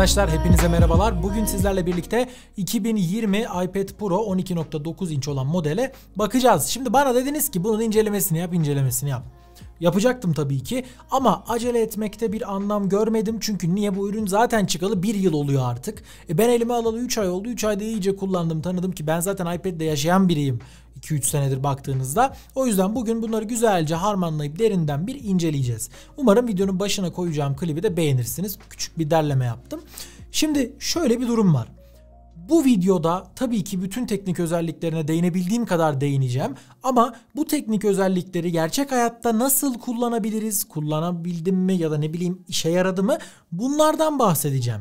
Arkadaşlar hepinize merhabalar. Bugün sizlerle birlikte 2020 iPad Pro 12.9 inç olan modele bakacağız. Şimdi bana dediniz ki bunun incelemesini yap, incelemesini yap. Yapacaktım tabii ki ama acele etmekte bir anlam görmedim çünkü niye bu ürün zaten çıkalı bir yıl oluyor artık. E ben elime alalı 3 ay oldu 3 ayda iyice kullandım tanıdım ki ben zaten iPad'de yaşayan biriyim. 2-3 senedir baktığınızda. O yüzden bugün bunları güzelce harmanlayıp derinden bir inceleyeceğiz. Umarım videonun başına koyacağım klibi de beğenirsiniz. Küçük bir derleme yaptım. Şimdi şöyle bir durum var. Bu videoda tabii ki bütün teknik özelliklerine değinebildiğim kadar değineceğim ama bu teknik özellikleri gerçek hayatta nasıl kullanabiliriz, kullanabildim mi ya da ne bileyim işe yaradı mı bunlardan bahsedeceğim.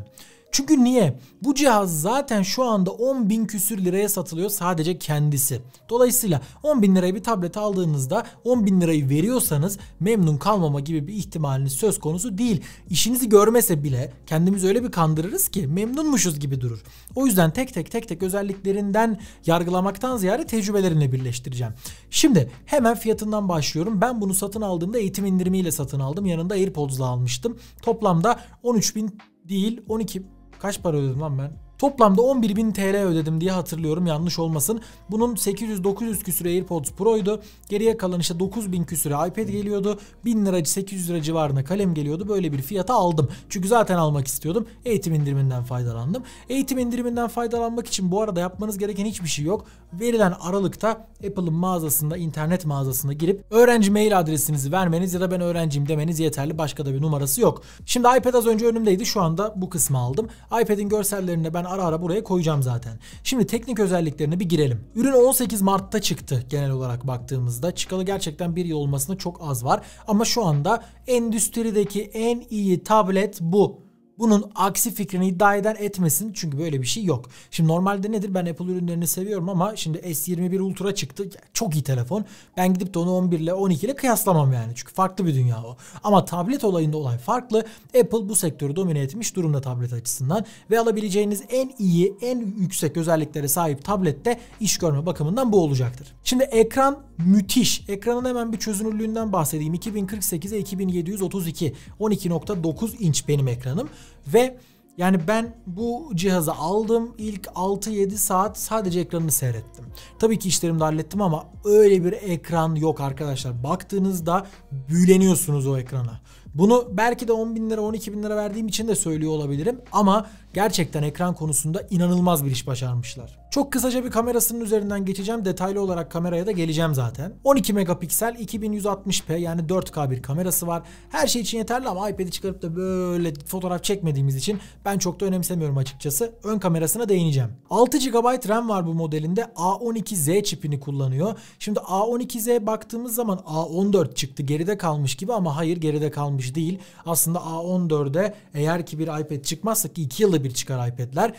Çünkü niye? Bu cihaz zaten şu anda 10 bin küsür liraya satılıyor sadece kendisi. Dolayısıyla 10 bin liraya bir tablet aldığınızda 10 bin lirayı veriyorsanız memnun kalmama gibi bir ihtimaliniz söz konusu değil. İşinizi görmese bile kendimizi öyle bir kandırırız ki memnunmuşuz gibi durur. O yüzden tek tek tek tek özelliklerinden yargılamaktan ziyade tecrübelerini birleştireceğim. Şimdi hemen fiyatından başlıyorum. Ben bunu satın aldığımda eğitim indirimiyle satın aldım. Yanında AirPods'la almıştım. Toplamda 13 bin değil 12 Kaç para ödedim lan ben? Toplamda 11.000 TL ödedim diye hatırlıyorum yanlış olmasın. Bunun 800-900 küsür AirPods Pro'ydu. Geriye kalan işte 9000 küsür iPad geliyordu. 1000 lira 800 lira civarına kalem geliyordu. Böyle bir fiyata aldım. Çünkü zaten almak istiyordum. Eğitim indiriminden faydalandım. Eğitim indiriminden faydalanmak için bu arada yapmanız gereken hiçbir şey yok. Verilen aralıkta Apple'ın mağazasında, internet mağazasında girip öğrenci mail adresinizi vermeniz ya da ben öğrenciyim demeniz yeterli. Başka da bir numarası yok. Şimdi iPad az önce önümdeydi. Şu anda bu kısmı aldım. iPad'in görsellerinde ben ara ara buraya koyacağım zaten. Şimdi teknik özelliklerine bir girelim. Ürün 18 Mart'ta çıktı genel olarak baktığımızda. Çıkalı gerçekten bir yıl olmasına çok az var. Ama şu anda endüstrideki en iyi tablet bu bunun aksi fikrini iddia eden etmesin. Çünkü böyle bir şey yok. Şimdi normalde nedir? Ben Apple ürünlerini seviyorum ama şimdi S21 Ultra çıktı. Çok iyi telefon. Ben gidip de onu 11 ile 12 ile kıyaslamam yani. Çünkü farklı bir dünya o. Ama tablet olayında olay farklı. Apple bu sektörü domine etmiş durumda tablet açısından. Ve alabileceğiniz en iyi, en yüksek özelliklere sahip tablette iş görme bakımından bu olacaktır. Şimdi ekran müthiş. Ekranın hemen bir çözünürlüğünden bahsedeyim. 2048 2048'e 2732. 12.9 inç benim ekranım. Ve yani ben bu cihazı aldım. ilk 6-7 saat sadece ekranını seyrettim. Tabii ki işlerimi de hallettim ama öyle bir ekran yok arkadaşlar. Baktığınızda büyüleniyorsunuz o ekrana. Bunu belki de 10 bin lira 12 bin lira verdiğim için de söylüyor olabilirim ama Gerçekten ekran konusunda inanılmaz bir iş başarmışlar. Çok kısaca bir kamerasının üzerinden geçeceğim. Detaylı olarak kameraya da geleceğim zaten. 12 megapiksel 2160p yani 4K bir kamerası var. Her şey için yeterli ama iPad'i çıkarıp da böyle fotoğraf çekmediğimiz için ben çok da önemsemiyorum açıkçası. Ön kamerasına değineceğim. 6 GB RAM var bu modelinde. A12Z çipini kullanıyor. Şimdi A12Z baktığımız zaman A14 çıktı. Geride kalmış gibi ama hayır geride kalmış değil. Aslında A14'e eğer ki bir iPad çıkmazsa ki 2 yıllık bir çıkar iPad'ler.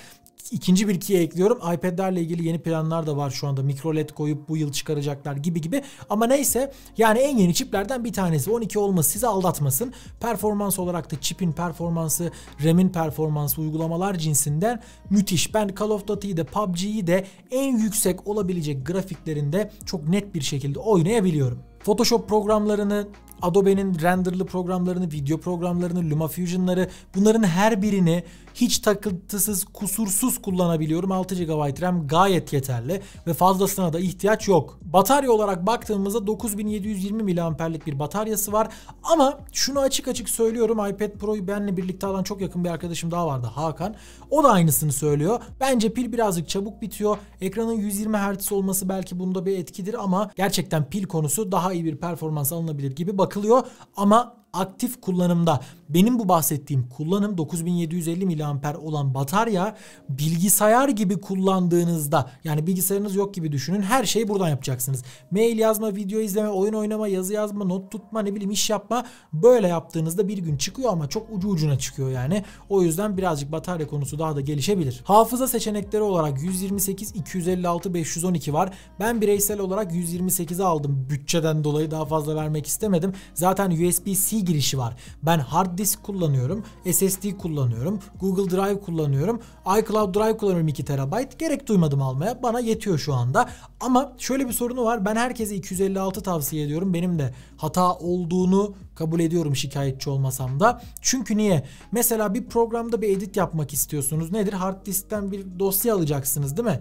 İkinci bir ikiye ekliyorum. iPad'lerle ilgili yeni planlar da var şu anda. Mikro LED koyup bu yıl çıkaracaklar gibi gibi. Ama neyse yani en yeni çiplerden bir tanesi. 12 olması sizi aldatmasın. Performans olarak da çipin performansı, RAM'in performansı uygulamalar cinsinden müthiş. Ben Call of Duty'yi de PUBG'yi de en yüksek olabilecek grafiklerinde çok net bir şekilde oynayabiliyorum. Photoshop programlarını Adobe'nin renderlı programlarını, video programlarını, LumaFusion'ları bunların her birini hiç takıntısız, kusursuz kullanabiliyorum. 6 GB RAM gayet yeterli ve fazlasına da ihtiyaç yok. Batarya olarak baktığımızda 9720 mAh'lik bir bataryası var ama şunu açık açık söylüyorum iPad Pro'yu benle birlikte alan çok yakın bir arkadaşım daha vardı Hakan. O da aynısını söylüyor. Bence pil birazcık çabuk bitiyor. Ekranın 120 Hz olması belki bunda bir etkidir ama gerçekten pil konusu daha iyi bir performans alınabilir gibi bakın bakılıyor ama aktif kullanımda benim bu bahsettiğim kullanım 9750 mAh olan batarya bilgisayar gibi kullandığınızda yani bilgisayarınız yok gibi düşünün her şeyi buradan yapacaksınız. Mail yazma, video izleme, oyun oynama, yazı yazma, not tutma ne bileyim iş yapma böyle yaptığınızda bir gün çıkıyor ama çok ucu ucuna çıkıyor yani. O yüzden birazcık batarya konusu daha da gelişebilir. Hafıza seçenekleri olarak 128, 256, 512 var. Ben bireysel olarak 128'i aldım. Bütçeden dolayı daha fazla vermek istemedim. Zaten USB-C girişi var. Ben hard disk kullanıyorum, SSD kullanıyorum, Google Drive kullanıyorum, iCloud Drive kullanıyorum 2 TB. Gerek duymadım almaya. Bana yetiyor şu anda. Ama şöyle bir sorunu var. Ben herkese 256 tavsiye ediyorum. Benim de hata olduğunu kabul ediyorum şikayetçi olmasam da. Çünkü niye? Mesela bir programda bir edit yapmak istiyorsunuz. Nedir? Hard diskten bir dosya alacaksınız değil mi?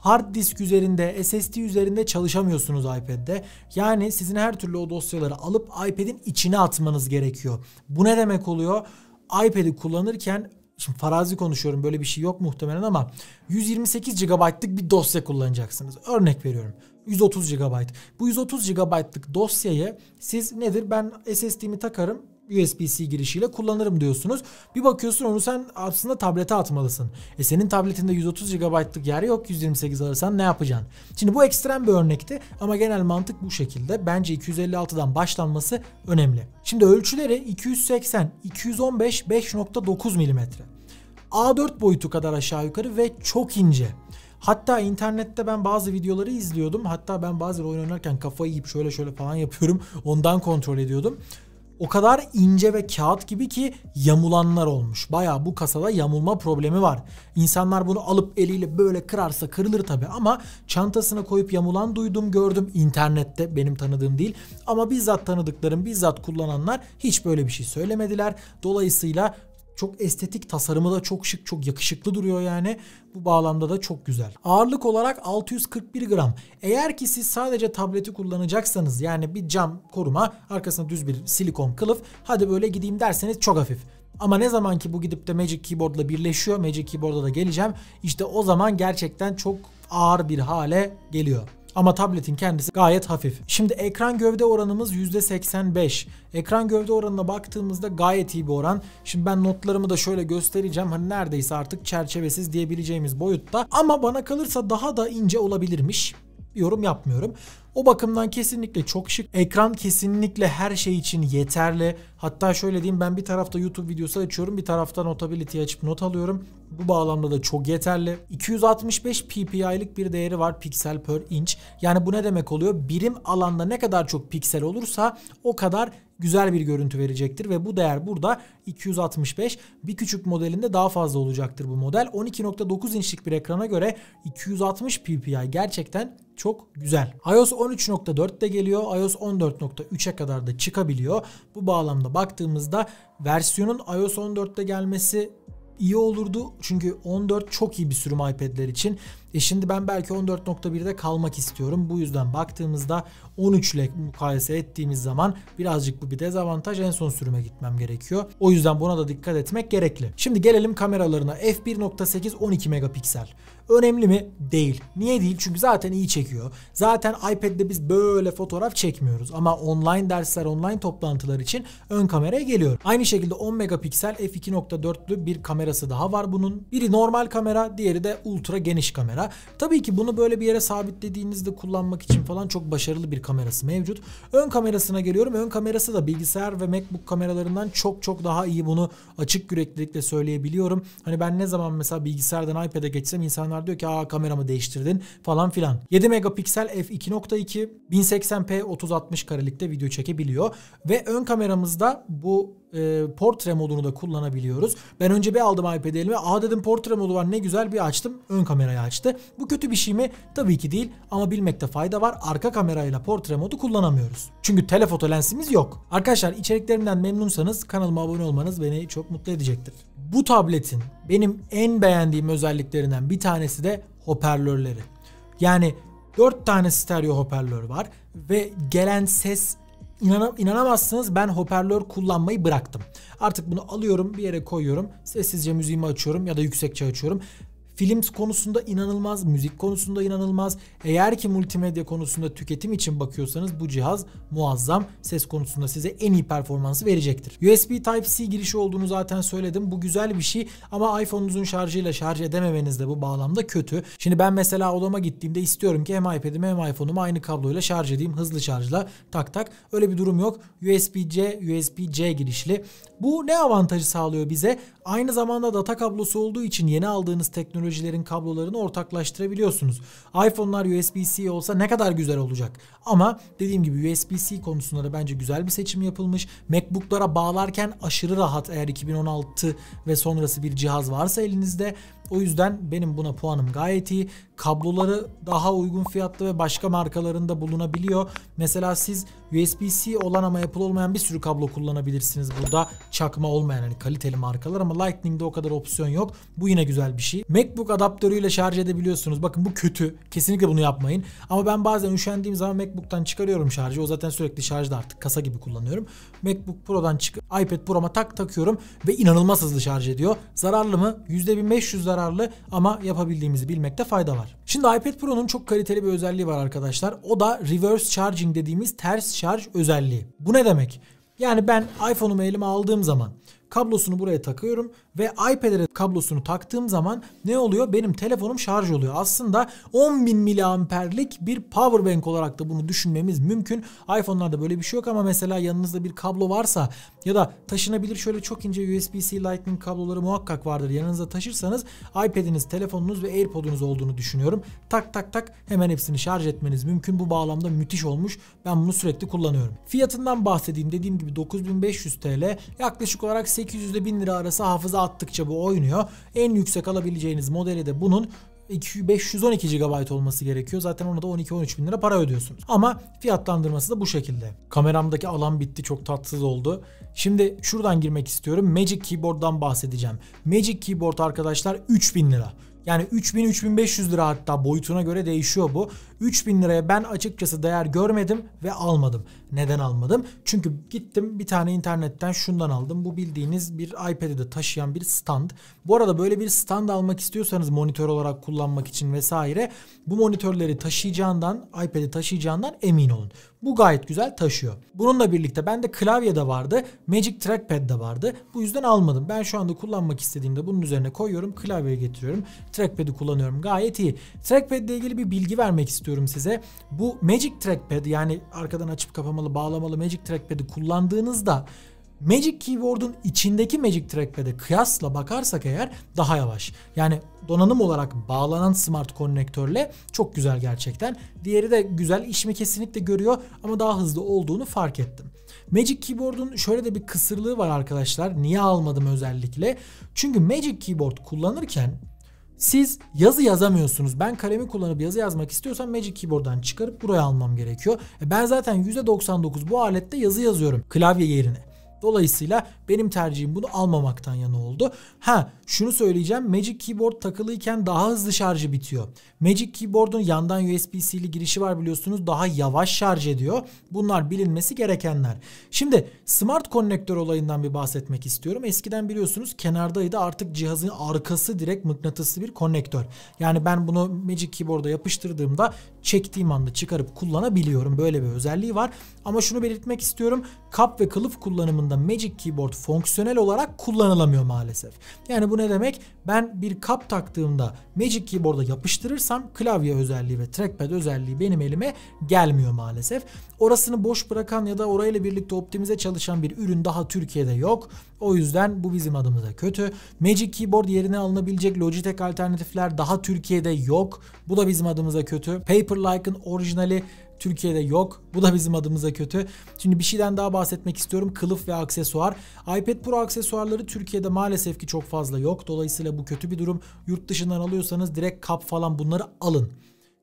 hard disk üzerinde, SSD üzerinde çalışamıyorsunuz iPad'de. Yani sizin her türlü o dosyaları alıp iPad'in içine atmanız gerekiyor. Bu ne demek oluyor? iPad'i kullanırken Şimdi farazi konuşuyorum böyle bir şey yok muhtemelen ama 128 GB'lık bir dosya kullanacaksınız. Örnek veriyorum. 130 GB. Bu 130 GB'lık dosyayı siz nedir? Ben SSD'mi takarım. USB-C girişiyle kullanırım diyorsunuz. Bir bakıyorsun onu sen aslında tablete atmalısın. E senin tabletinde 130 GB'lık yer yok 128 alırsan ne yapacaksın? Şimdi bu ekstrem bir örnekti ama genel mantık bu şekilde. Bence 256'dan başlanması önemli. Şimdi ölçüleri 280, 215, 5.9 mm. A4 boyutu kadar aşağı yukarı ve çok ince. Hatta internette ben bazı videoları izliyordum. Hatta ben bazı oyun oynarken kafayı yiyip şöyle şöyle falan yapıyorum. Ondan kontrol ediyordum o kadar ince ve kağıt gibi ki yamulanlar olmuş. Baya bu kasada yamulma problemi var. İnsanlar bunu alıp eliyle böyle kırarsa kırılır tabi ama çantasına koyup yamulan duydum gördüm internette benim tanıdığım değil ama bizzat tanıdıklarım bizzat kullananlar hiç böyle bir şey söylemediler. Dolayısıyla çok estetik, tasarımı da çok şık, çok yakışıklı duruyor yani. Bu bağlamda da çok güzel. Ağırlık olarak 641 gram. Eğer ki siz sadece tableti kullanacaksanız yani bir cam koruma, arkasına düz bir silikon kılıf, hadi böyle gideyim derseniz çok hafif. Ama ne zaman ki bu gidip de Magic Keyboard'la birleşiyor, Magic Keyboard'a da geleceğim. işte o zaman gerçekten çok ağır bir hale geliyor. Ama tabletin kendisi gayet hafif. Şimdi ekran gövde oranımız %85. Ekran gövde oranına baktığımızda gayet iyi bir oran. Şimdi ben notlarımı da şöyle göstereceğim. Hani neredeyse artık çerçevesiz diyebileceğimiz boyutta. Ama bana kalırsa daha da ince olabilirmiş yorum yapmıyorum. O bakımdan kesinlikle çok şık. Ekran kesinlikle her şey için yeterli. Hatta şöyle diyeyim ben bir tarafta YouTube videosu açıyorum bir tarafta Notability açıp not alıyorum. Bu bağlamda da çok yeterli. 265 ppi'lik bir değeri var piksel per inch. Yani bu ne demek oluyor? Birim alanda ne kadar çok piksel olursa o kadar güzel bir görüntü verecektir ve bu değer burada 265. Bir küçük modelinde daha fazla olacaktır bu model. 12.9 inçlik bir ekrana göre 260 ppi gerçekten çok güzel. iOS 13.4 de geliyor. iOS 14.3'e kadar da çıkabiliyor. Bu bağlamda baktığımızda versiyonun iOS 14'te gelmesi iyi olurdu. Çünkü 14 çok iyi bir sürüm iPad'ler için. E şimdi ben belki 14.1'de kalmak istiyorum. Bu yüzden baktığımızda 13 ile mukayese ettiğimiz zaman birazcık bu bir dezavantaj. En son sürüme gitmem gerekiyor. O yüzden buna da dikkat etmek gerekli. Şimdi gelelim kameralarına. F1.8 12 megapiksel. Önemli mi? Değil. Niye değil? Çünkü zaten iyi çekiyor. Zaten iPad'de biz böyle fotoğraf çekmiyoruz ama online dersler, online toplantılar için ön kameraya geliyor. Aynı şekilde 10 megapiksel f2.4'lü bir kamerası daha var bunun. Biri normal kamera, diğeri de ultra geniş kamera. Tabii ki bunu böyle bir yere sabitlediğinizde kullanmak için falan çok başarılı bir kamerası mevcut. Ön kamerasına geliyorum. Ön kamerası da bilgisayar ve MacBook kameralarından çok çok daha iyi bunu açık yüreklilikle söyleyebiliyorum. Hani ben ne zaman mesela bilgisayardan iPad'e geçsem insanlar insanlar diyor ki aa kameramı değiştirdin falan filan. 7 megapiksel f2.2 1080p 3060 karelikte video çekebiliyor ve ön kameramızda bu e, portre modunu da kullanabiliyoruz. Ben önce bir aldım iPad elime. Aa dedim portre modu var ne güzel bir açtım. Ön kamerayı açtı. Bu kötü bir şey mi? Tabii ki değil ama bilmekte fayda var. Arka kamerayla portre modu kullanamıyoruz. Çünkü telefoto lensimiz yok. Arkadaşlar içeriklerimden memnunsanız kanalıma abone olmanız beni çok mutlu edecektir. Bu tabletin benim en beğendiğim özelliklerinden bir tanesi de hoparlörleri. Yani 4 tane stereo hoparlör var ve gelen ses İnana, inanamazsınız ben hoparlör kullanmayı bıraktım. Artık bunu alıyorum bir yere koyuyorum. Sessizce müziğimi açıyorum ya da yüksekçe açıyorum. Films konusunda inanılmaz, müzik konusunda inanılmaz. Eğer ki multimedya konusunda tüketim için bakıyorsanız bu cihaz muazzam. Ses konusunda size en iyi performansı verecektir. USB Type-C girişi olduğunu zaten söyledim. Bu güzel bir şey ama iPhone'unuzun şarjıyla şarj edememeniz de bu bağlamda kötü. Şimdi ben mesela odama gittiğimde istiyorum ki hem iPad'imi hem iPhone'umu aynı kabloyla şarj edeyim hızlı şarjla tak tak. Öyle bir durum yok. USB-C, USB-C girişli. Bu ne avantajı sağlıyor bize? Aynı zamanda data kablosu olduğu için yeni aldığınız teknoloji teknolojilerin kablolarını ortaklaştırabiliyorsunuz. iPhone'lar USB-C olsa ne kadar güzel olacak. Ama dediğim gibi USB-C konusunda da bence güzel bir seçim yapılmış. MacBook'lara bağlarken aşırı rahat eğer 2016 ve sonrası bir cihaz varsa elinizde o yüzden benim buna puanım gayet iyi. Kabloları daha uygun fiyatlı ve başka markalarında bulunabiliyor. Mesela siz USB-C olan ama Apple olmayan bir sürü kablo kullanabilirsiniz burada. Çakma olmayan hani kaliteli markalar ama Lightning'de o kadar opsiyon yok. Bu yine güzel bir şey. MacBook adaptörüyle şarj edebiliyorsunuz. Bakın bu kötü. Kesinlikle bunu yapmayın. Ama ben bazen üşendiğim zaman MacBook'tan çıkarıyorum şarjı. O zaten sürekli şarjda artık kasa gibi kullanıyorum. MacBook Pro'dan çık iPad Pro'ma tak takıyorum ve inanılmaz hızlı şarj ediyor. Zararlı mı? %1500 zararlı ama yapabildiğimizi bilmekte fayda var. Şimdi iPad Pro'nun çok kaliteli bir özelliği var arkadaşlar. O da reverse charging dediğimiz ters şarj özelliği. Bu ne demek? Yani ben iPhone'umu elime aldığım zaman Kablosunu buraya takıyorum ve iPad'e kablosunu taktığım zaman ne oluyor? Benim telefonum şarj oluyor. Aslında 10.000 miliamperlik bir power bank olarak da bunu düşünmemiz mümkün. iPhone'larda böyle bir şey yok ama mesela yanınızda bir kablo varsa ya da taşınabilir şöyle çok ince USB-C Lightning kabloları muhakkak vardır. Yanınızda taşırsanız iPad'iniz, telefonunuz ve AirPod'unuz olduğunu düşünüyorum. Tak tak tak hemen hepsini şarj etmeniz mümkün. Bu bağlamda müthiş olmuş. Ben bunu sürekli kullanıyorum. Fiyatından bahsedeyim. Dediğim gibi 9500 TL. Yaklaşık olarak 800 ile 1000 lira arası hafıza attıkça bu oynuyor. En yüksek alabileceğiniz modeli de bunun 512 GB olması gerekiyor. Zaten ona da 12-13 bin lira para ödüyorsunuz. Ama fiyatlandırması da bu şekilde. Kameramdaki alan bitti çok tatsız oldu. Şimdi şuradan girmek istiyorum. Magic Keyboard'dan bahsedeceğim. Magic Keyboard arkadaşlar 3000 lira. Yani 3000-3500 lira hatta boyutuna göre değişiyor bu. 3000 liraya ben açıkçası değer görmedim ve almadım. Neden almadım? Çünkü gittim bir tane internetten şundan aldım. Bu bildiğiniz bir iPad'i de taşıyan bir stand. Bu arada böyle bir stand almak istiyorsanız monitör olarak kullanmak için vesaire bu monitörleri taşıyacağından, iPad'i taşıyacağından emin olun. Bu gayet güzel taşıyor. Bununla birlikte bende klavye de vardı. Magic Trackpad de vardı. Bu yüzden almadım. Ben şu anda kullanmak istediğimde bunun üzerine koyuyorum. Klavyeyi getiriyorum. Trackpad'i kullanıyorum. Gayet iyi. Trackpad ile ilgili bir bilgi vermek istiyorum size. Bu Magic Trackpad yani arkadan açıp kapamalı bağlamalı Magic Trackpad'i kullandığınızda Magic Keyboard'un içindeki Magic Trackpad'e kıyasla bakarsak eğer daha yavaş. Yani donanım olarak bağlanan smart konnektörle çok güzel gerçekten. Diğeri de güzel işimi kesinlikle görüyor ama daha hızlı olduğunu fark ettim. Magic Keyboard'un şöyle de bir kısırlığı var arkadaşlar. Niye almadım özellikle? Çünkü Magic Keyboard kullanırken siz yazı yazamıyorsunuz. Ben kalemi kullanıp yazı yazmak istiyorsam Magic Keyboard'dan çıkarıp buraya almam gerekiyor. E ben zaten %99 bu alette yazı yazıyorum klavye yerine. Dolayısıyla benim tercihim bunu almamaktan yana oldu. Ha şunu söyleyeceğim. Magic Keyboard takılıyken daha hızlı şarjı bitiyor. Magic Keyboard'un yandan USB-C'li girişi var biliyorsunuz. Daha yavaş şarj ediyor. Bunlar bilinmesi gerekenler. Şimdi smart konnektör olayından bir bahsetmek istiyorum. Eskiden biliyorsunuz kenardaydı. Artık cihazın arkası direkt mıknatıslı bir konnektör. Yani ben bunu Magic Keyboard'a yapıştırdığımda çektiğim anda çıkarıp kullanabiliyorum. Böyle bir özelliği var. Ama şunu belirtmek istiyorum. Kap ve kılıf kullanımında anlamda Magic Keyboard fonksiyonel olarak kullanılamıyor maalesef. Yani bu ne demek? Ben bir kap taktığımda Magic Keyboard'a yapıştırırsam klavye özelliği ve trackpad özelliği benim elime gelmiyor maalesef. Orasını boş bırakan ya da orayla birlikte optimize çalışan bir ürün daha Türkiye'de yok. O yüzden bu bizim adımıza kötü. Magic Keyboard yerine alınabilecek Logitech alternatifler daha Türkiye'de yok. Bu da bizim adımıza kötü. Paperlike'ın orijinali Türkiye'de yok. Bu da bizim adımıza kötü. Şimdi bir şeyden daha bahsetmek istiyorum. Kılıf ve aksesuar. iPad Pro aksesuarları Türkiye'de maalesef ki çok fazla yok. Dolayısıyla bu kötü bir durum. Yurt dışından alıyorsanız direkt kap falan bunları alın.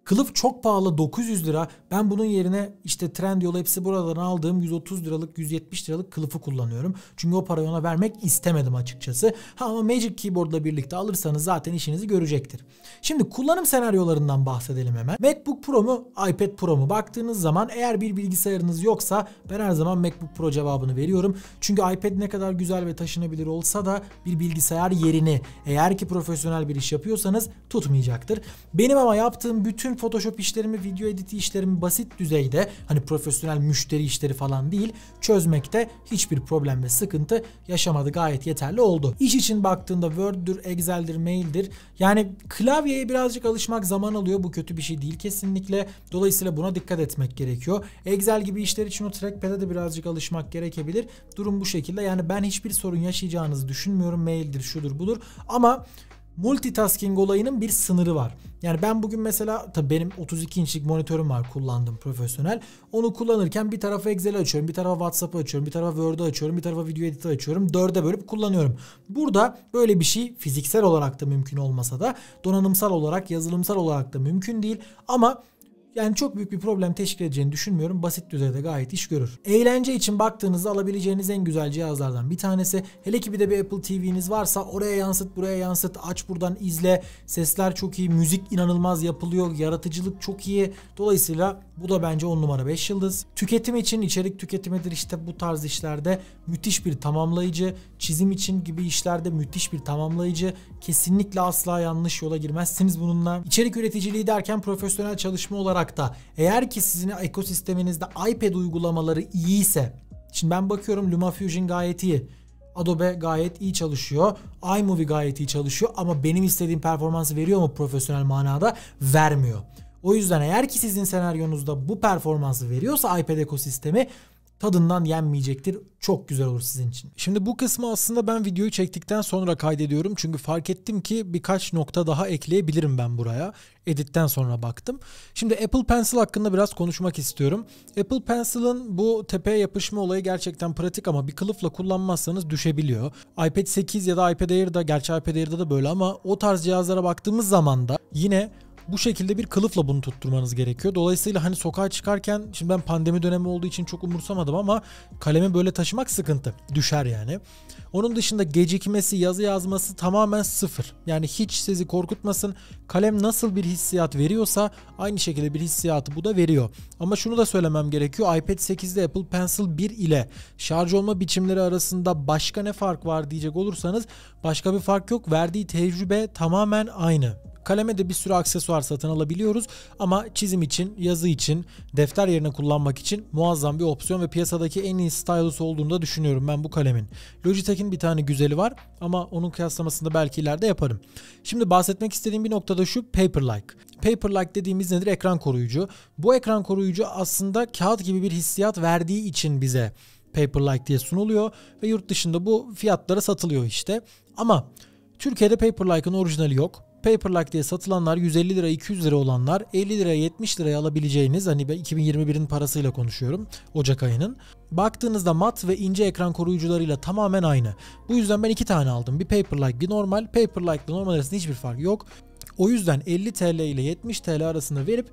Kılıf çok pahalı 900 lira. Ben bunun yerine işte Trendyol hepsi buradan aldığım 130 liralık 170 liralık kılıfı kullanıyorum. Çünkü o parayı ona vermek istemedim açıkçası. Ha ama Magic Keyboard'la birlikte alırsanız zaten işinizi görecektir. Şimdi kullanım senaryolarından bahsedelim hemen. MacBook Pro mu iPad Pro mu baktığınız zaman eğer bir bilgisayarınız yoksa ben her zaman MacBook Pro cevabını veriyorum. Çünkü iPad ne kadar güzel ve taşınabilir olsa da bir bilgisayar yerini eğer ki profesyonel bir iş yapıyorsanız tutmayacaktır. Benim ama yaptığım bütün Photoshop işlerimi, video editi işlerimi basit düzeyde hani profesyonel müşteri işleri falan değil çözmekte hiçbir problem ve sıkıntı yaşamadı. Gayet yeterli oldu. İş için baktığında Word'dür, Excel'dir, mail'dir. Yani klavyeye birazcık alışmak zaman alıyor. Bu kötü bir şey değil kesinlikle. Dolayısıyla buna dikkat etmek gerekiyor. Excel gibi işler için o trackpad'e de birazcık alışmak gerekebilir. Durum bu şekilde. Yani ben hiçbir sorun yaşayacağınızı düşünmüyorum. Mail'dir, şudur, budur. Ama multitasking olayının bir sınırı var. Yani ben bugün mesela tabii benim 32 inçlik monitörüm var kullandım profesyonel. Onu kullanırken bir tarafa Excel açıyorum, bir tarafa WhatsApp'ı açıyorum, bir tarafa Word'ı açıyorum, bir tarafa video edit'i açıyorum. Dörde bölüp kullanıyorum. Burada böyle bir şey fiziksel olarak da mümkün olmasa da donanımsal olarak, yazılımsal olarak da mümkün değil. Ama yani çok büyük bir problem teşkil edeceğini düşünmüyorum. Basit düzeyde gayet iş görür. Eğlence için baktığınızda alabileceğiniz en güzel cihazlardan bir tanesi. Hele ki bir de bir Apple TV'niz varsa oraya yansıt buraya yansıt aç buradan izle. Sesler çok iyi. Müzik inanılmaz yapılıyor. Yaratıcılık çok iyi. Dolayısıyla bu da bence 10 numara 5 yıldız. Tüketim için içerik tüketimidir işte bu tarz işlerde müthiş bir tamamlayıcı. Çizim için gibi işlerde müthiş bir tamamlayıcı. Kesinlikle asla yanlış yola girmezsiniz bununla. İçerik üreticiliği derken profesyonel çalışma olarak olarak da eğer ki sizin ekosisteminizde iPad uygulamaları iyiyse şimdi ben bakıyorum LumaFusion gayet iyi. Adobe gayet iyi çalışıyor. iMovie gayet iyi çalışıyor ama benim istediğim performansı veriyor mu profesyonel manada? Vermiyor. O yüzden eğer ki sizin senaryonuzda bu performansı veriyorsa iPad ekosistemi tadından yenmeyecektir. Çok güzel olur sizin için. Şimdi bu kısmı aslında ben videoyu çektikten sonra kaydediyorum. Çünkü fark ettim ki birkaç nokta daha ekleyebilirim ben buraya. Editten sonra baktım. Şimdi Apple Pencil hakkında biraz konuşmak istiyorum. Apple Pencil'ın bu tepeye yapışma olayı gerçekten pratik ama bir kılıfla kullanmazsanız düşebiliyor. iPad 8 ya da iPad Air'da gerçi iPad Air'da da böyle ama o tarz cihazlara baktığımız zaman da yine bu şekilde bir kılıfla bunu tutturmanız gerekiyor. Dolayısıyla hani sokağa çıkarken şimdi ben pandemi dönemi olduğu için çok umursamadım ama kalemi böyle taşımak sıkıntı. Düşer yani. Onun dışında gecikmesi, yazı yazması tamamen sıfır. Yani hiç sizi korkutmasın. Kalem nasıl bir hissiyat veriyorsa aynı şekilde bir hissiyatı bu da veriyor. Ama şunu da söylemem gerekiyor. iPad 8'de Apple Pencil 1 ile şarj olma biçimleri arasında başka ne fark var diyecek olursanız başka bir fark yok. Verdiği tecrübe tamamen aynı. Kaleme de bir sürü aksesuar satın alabiliyoruz ama çizim için, yazı için, defter yerine kullanmak için muazzam bir opsiyon ve piyasadaki en iyi stylus olduğunu da düşünüyorum ben bu kalemin. Logitech'in bir tane güzeli var ama onun kıyaslamasını belki ileride yaparım. Şimdi bahsetmek istediğim bir noktada şu Paperlike. Paperlike dediğimiz nedir? Ekran koruyucu. Bu ekran koruyucu aslında kağıt gibi bir hissiyat verdiği için bize Paperlike diye sunuluyor ve yurt dışında bu fiyatlara satılıyor işte. Ama Türkiye'de Paperlike'ın orijinali yok. Paperlike diye satılanlar 150 lira 200 lira olanlar 50 lira 70 liraya alabileceğiniz hani 2021'in parasıyla konuşuyorum Ocak ayının. Baktığınızda mat ve ince ekran koruyucularıyla tamamen aynı. Bu yüzden ben iki tane aldım. Bir Paperlike bir normal. Paperlike ile normal arasında hiçbir fark yok. O yüzden 50 TL ile 70 TL arasında verip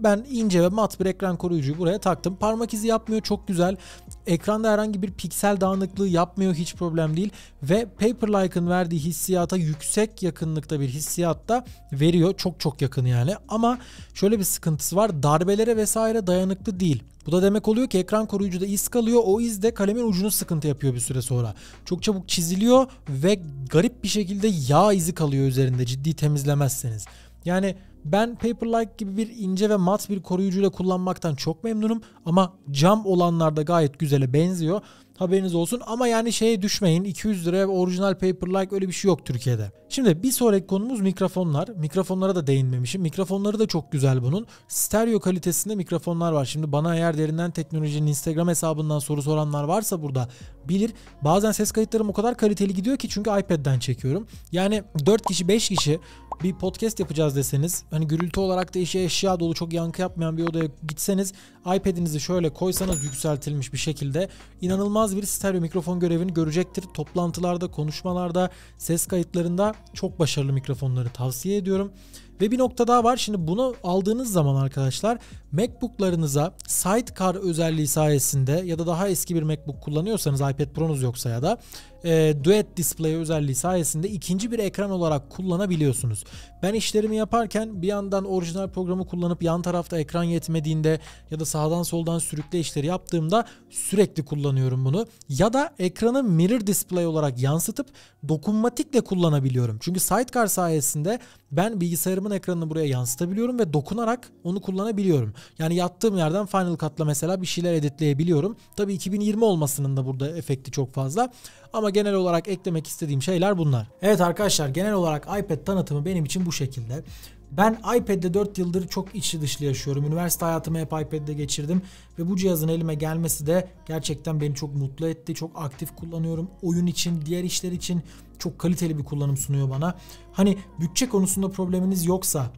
ben ince ve mat bir ekran koruyucuyu buraya taktım. Parmak izi yapmıyor çok güzel. Ekranda herhangi bir piksel dağınıklığı yapmıyor hiç problem değil ve Paperlike'ın verdiği hissiyata yüksek yakınlıkta bir hissiyatta veriyor. Çok çok yakın yani ama şöyle bir sıkıntısı var. Darbelere vesaire dayanıklı değil. Bu da demek oluyor ki ekran koruyucuda iz kalıyor. O iz de kalemin ucunu sıkıntı yapıyor bir süre sonra. Çok çabuk çiziliyor ve garip bir şekilde yağ izi kalıyor üzerinde ciddi temizlemezseniz. Yani ben Paperlike gibi bir ince ve mat bir koruyucuyla kullanmaktan çok memnunum ama cam olanlarda gayet güzele benziyor. Haberiniz olsun ama yani şeye düşmeyin 200 lira orijinal Paperlike öyle bir şey yok Türkiye'de. Şimdi bir sonraki konumuz mikrofonlar. Mikrofonlara da değinmemişim. Mikrofonları da çok güzel bunun. Stereo kalitesinde mikrofonlar var. Şimdi bana eğer derinden teknolojinin Instagram hesabından soru soranlar varsa burada bilir. Bazen ses kayıtlarım o kadar kaliteli gidiyor ki çünkü iPad'den çekiyorum. Yani 4 kişi 5 kişi bir podcast yapacağız deseniz hani gürültü olarak da işe eşya dolu çok yankı yapmayan bir odaya gitseniz iPad'inizi şöyle koysanız yükseltilmiş bir şekilde inanılmaz bir stereo mikrofon görevini görecektir. Toplantılarda, konuşmalarda, ses kayıtlarında çok başarılı mikrofonları tavsiye ediyorum. Ve bir nokta daha var. Şimdi bunu aldığınız zaman arkadaşlar MacBook'larınıza Sidecar özelliği sayesinde ya da daha eski bir MacBook kullanıyorsanız iPad Pro'nuz yoksa ya da e, Duet Display özelliği sayesinde ikinci bir ekran olarak kullanabiliyorsunuz. Ben işlerimi yaparken bir yandan orijinal programı kullanıp yan tarafta ekran yetmediğinde ya da sağdan soldan sürükle işleri yaptığımda sürekli kullanıyorum bunu. Ya da ekranı mirror display olarak yansıtıp dokunmatikle kullanabiliyorum. Çünkü Sidecar sayesinde ben bilgisayarımın ekranını buraya yansıtabiliyorum ve dokunarak onu kullanabiliyorum. Yani yattığım yerden Final Cut'la mesela bir şeyler editleyebiliyorum. Tabii 2020 olmasının da burada efekti çok fazla. Ama genel olarak eklemek istediğim şeyler bunlar. Evet arkadaşlar genel olarak iPad tanıtımı benim için bu şekilde. Ben iPad'de 4 yıldır çok içli dışlı yaşıyorum. Üniversite hayatımı hep iPad'de geçirdim ve bu cihazın elime gelmesi de gerçekten beni çok mutlu etti. Çok aktif kullanıyorum. Oyun için, diğer işler için çok kaliteli bir kullanım sunuyor bana. Hani bütçe konusunda probleminiz yoksa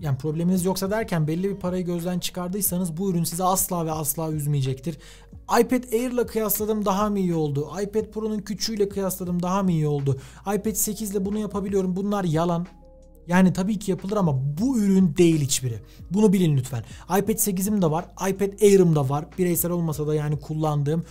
yani probleminiz yoksa derken belli bir parayı gözden çıkardıysanız bu ürün sizi asla ve asla üzmeyecektir. iPad Air'la kıyasladım daha mı iyi oldu? iPad Pro'nun küçüğüyle kıyasladım daha mı iyi oldu? iPad 8 ile bunu yapabiliyorum. Bunlar yalan. Yani tabii ki yapılır ama bu ürün değil hiçbiri. Bunu bilin lütfen. iPad 8'im de var. iPad Air'ım da var. Bireysel olmasa da yani kullandığım.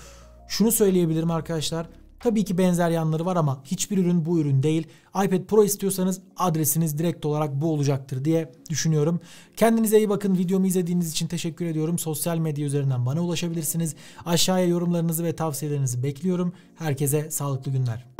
Şunu söyleyebilirim arkadaşlar. Tabii ki benzer yanları var ama hiçbir ürün bu ürün değil. iPad Pro istiyorsanız adresiniz direkt olarak bu olacaktır diye düşünüyorum. Kendinize iyi bakın. Videomu izlediğiniz için teşekkür ediyorum. Sosyal medya üzerinden bana ulaşabilirsiniz. Aşağıya yorumlarınızı ve tavsiyelerinizi bekliyorum. Herkese sağlıklı günler.